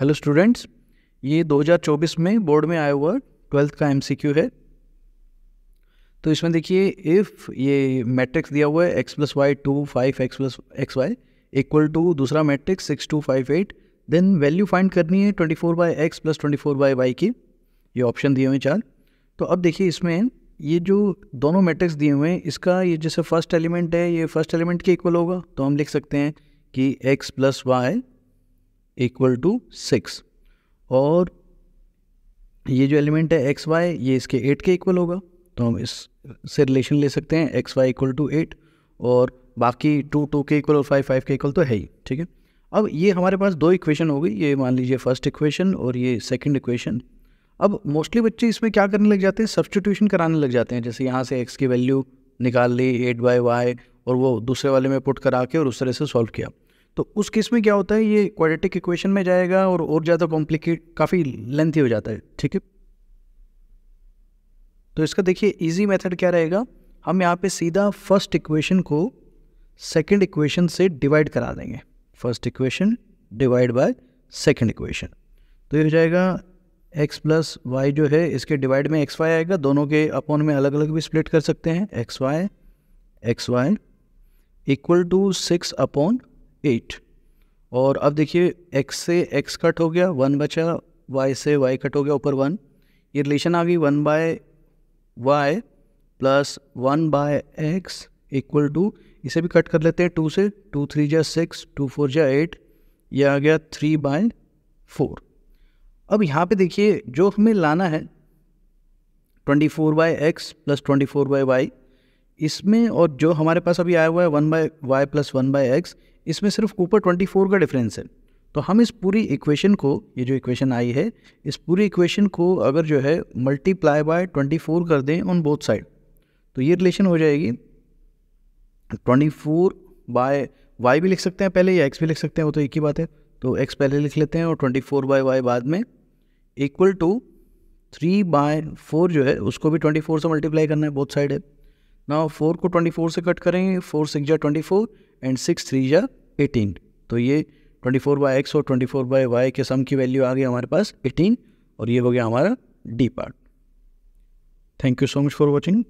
hello students ये 2024 में board में आया हुआ ट्वेल्थ का एमसीक्यू है तो इसमें देखिए इफ़ ये मैट्रिक्स दिया हुआ है X plus Y two five X plus X Y equal to दूसरा matrix six two five eight then value find करनी है twenty four by X plus twenty four by Y की ये ऑप्शन दिए हुए चार तो अब देखिए इसमें ये जो दोनों मैट्रिक्स दिए हुए हैं इसका ये जैसे फर्स्ट एलिमेंट है ये फर्स्ट एलिमेंट के इक्वल होगा तो हम लिख सकते हैं कि X plus Y equal to six और ये जो एलिमेंट है एक्स वाई ये इसके एट के इक्वल होगा तो हम इससे रिलेशन ले सकते हैं X Y equal to eight और बाकी टू टू के इक्वल और फाइव फाइव के इक्वल तो है ही ठीक है अब ये हमारे पास दो इक्वेशन हो गई ये मान लीजिए फर्स्ट इक्वेशन और ये सेकंड इक्वेशन अब मोस्टली बच्चे इसमें क्या करने लग जाते हैं सब्सटीट्यूशन कराने लग जाते हैं जैसे यहाँ से एक्स की वैल्यू निकाल ली एट बाई वाई और वो दूसरे वाले में पुट करा के और उस तरह से सॉल्व किया तो उस केस में क्या होता है ये क्वाड्रेटिक इक्वेशन में जाएगा और और ज़्यादा कॉम्प्लिकेट काफ़ी लेंथी हो जाता है ठीक है तो इसका देखिए इजी मेथड क्या रहेगा हम यहाँ पे सीधा फर्स्ट इक्वेशन को सेकंड इक्वेशन से डिवाइड करा देंगे first equation divide by second equation तो ये हो जाएगा एक्स प्लस वाई जो है इसके डिवाइड में एक्स वाई आएगा दोनों के अपॉन में अलग अलग भी स्प्लिट कर सकते हैं X Y X Y equal to six upon eight और अब देखिए एक्स से एक्स कट हो गया वन बचा वाई से वाई कट हो गया ऊपर वन ये रिलेशन आ गई one by Y plus one by X equal to इसे भी कट कर लेते हैं टू से टू थ्री जा सिक्स टू फोर जा एट ये आ गया थ्री बाय फोर अब यहाँ पे देखिए जो हमें लाना है twenty four by X plus twenty four by Y इसमें और जो हमारे पास अभी आया हुआ है one by Y plus one by X इसमें सिर्फ ऊपर 24 का डिफरेंस है तो हम इस पूरी इक्वेशन को ये जो इक्वेशन आई है इस पूरी इक्वेशन को अगर जो है मल्टीप्लाई बाय 24 कर दें ऑन बोथ साइड तो ये रिलेशन हो जाएगी 24 बाय वाई भी लिख सकते हैं पहले या एक्स भी लिख सकते हैं वो तो एक ही बात है तो एक्स पहले लिख लेते हैं और ट्वेंटी फोर बाय वाई बाद में equal to three by four जो है उसको भी ट्वेंटी फ़ोर से मल्टीप्लाई करना है बोथ साइड है ना फोर को ट्वेंटी फोर से कट करेंगे फोर सिक्स जा twenty four and six three जा एटीन तो ये ट्वेंटी फोर बाई एक्स और ट्वेंटी फोर बाई वाई के सम की वैल्यू आ गई हमारे पास एटीन और ये हो गया हमारा D part thank you so much for watching